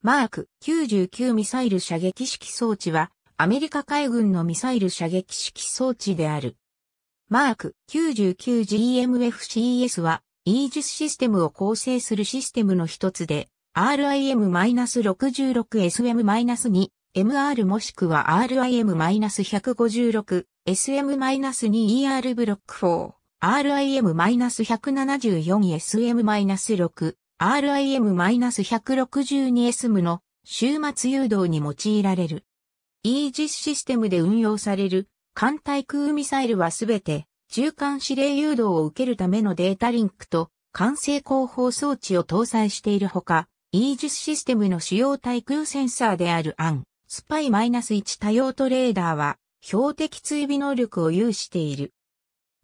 マーク99ミサイル射撃式装置は、アメリカ海軍のミサイル射撃式装置である。マーク 99GMFCS は、イージスシステムを構成するシステムの一つで、RIM-66SM-2、MR もしくは RIM-156、SM-2ER ブロック4、RIM-174SM-6、RIM-162SM の終末誘導に用いられる。イージスシステムで運用される艦対空ミサイルはすべて中間指令誘導を受けるためのデータリンクと管制広報装置を搭載しているほか、イージスシステムの主要対空センサーであるアン、スパイ -1 多用途レーダーは標的追尾能力を有している。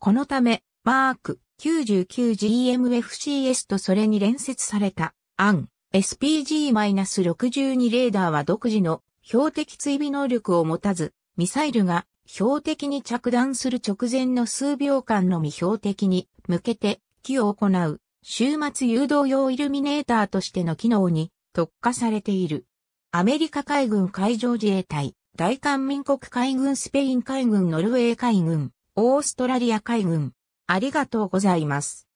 このため、マーク 99GMFCS とそれに連接された、アン、SPG-62 レーダーは独自の標的追尾能力を持たず、ミサイルが標的に着弾する直前の数秒間のみ標的に向けて機を行う、終末誘導用イルミネーターとしての機能に特化されている。アメリカ海軍海上自衛隊、大韓民国海軍スペイン海軍ノルウェー海軍、オーストラリア海軍、ありがとうございます。